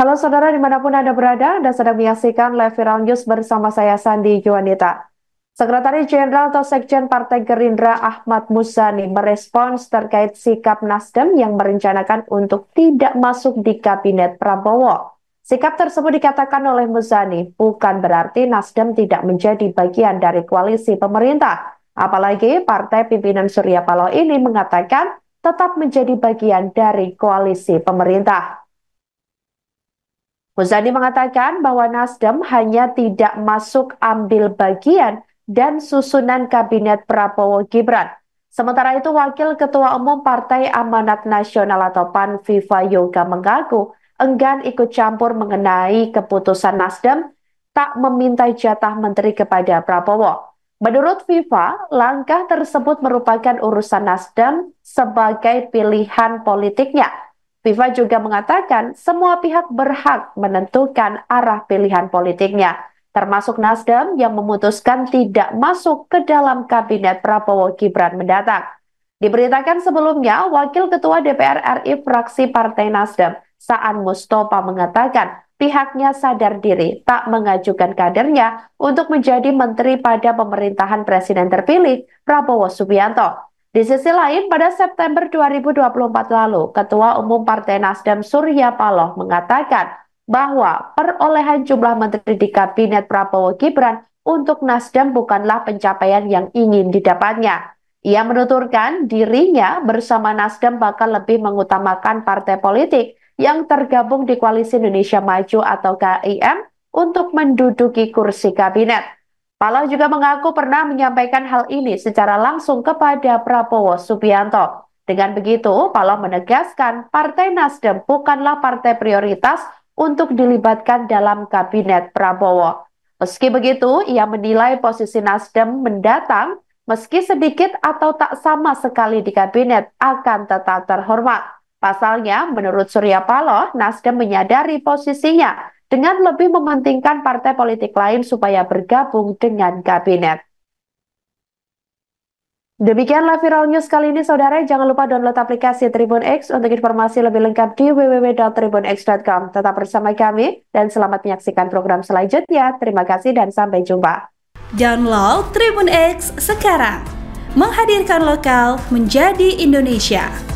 Halo saudara dimanapun Anda berada, Anda sedang menyaksikan live viral news bersama saya Sandi Juanita. Sekretaris Jenderal atau Sekjen Partai Gerindra Ahmad Muzani merespons terkait sikap Nasdem yang merencanakan untuk tidak masuk di Kabinet Prabowo. Sikap tersebut dikatakan oleh Muzani bukan berarti Nasdem tidak menjadi bagian dari koalisi pemerintah. Apalagi partai pimpinan Surya Paloh ini mengatakan tetap menjadi bagian dari koalisi pemerintah. Muzani mengatakan bahwa Nasdem hanya tidak masuk ambil bagian dan susunan kabinet Prabowo Gibran. Sementara itu, Wakil Ketua Umum Partai Amanat Nasional atau PAN Viva Yoga mengaku enggan ikut campur mengenai keputusan Nasdem tak meminta jatah menteri kepada Prabowo. Menurut Viva, langkah tersebut merupakan urusan Nasdem sebagai pilihan politiknya. FIFA juga mengatakan semua pihak berhak menentukan arah pilihan politiknya, termasuk Nasdem yang memutuskan tidak masuk ke dalam kabinet Prabowo Gibran mendatang. Diberitakan sebelumnya, Wakil Ketua DPR RI fraksi Partai Nasdem, Saan Mustopa mengatakan pihaknya sadar diri tak mengajukan kadernya untuk menjadi menteri pada pemerintahan Presiden terpilih Prabowo Subianto. Di sisi lain, pada September 2024 lalu, Ketua Umum Partai Nasdem Surya Paloh mengatakan bahwa perolehan jumlah menteri di Kabinet Prabowo Gibran untuk Nasdem bukanlah pencapaian yang ingin didapatnya. Ia menuturkan dirinya bersama Nasdem bakal lebih mengutamakan partai politik yang tergabung di Koalisi Indonesia Maju atau KIM untuk menduduki kursi kabinet. Paloh juga mengaku pernah menyampaikan hal ini secara langsung kepada Prabowo Subianto. Dengan begitu, Paloh menegaskan Partai Nasdem bukanlah partai prioritas untuk dilibatkan dalam kabinet Prabowo. Meski begitu, ia menilai posisi Nasdem mendatang, meski sedikit atau tak sama sekali di kabinet, akan tetap terhormat. Pasalnya, menurut Surya Paloh, Nasdem menyadari posisinya dengan lebih mementingkan partai politik lain supaya bergabung dengan kabinet. Demikianlah viral news kali ini saudara, jangan lupa download aplikasi Tribun X untuk informasi lebih lengkap di www.tribunx.com. Tetap bersama kami dan selamat menyaksikan program selanjutnya. Terima kasih dan sampai jumpa. Download Tribun X sekarang. Menghadirkan lokal menjadi Indonesia.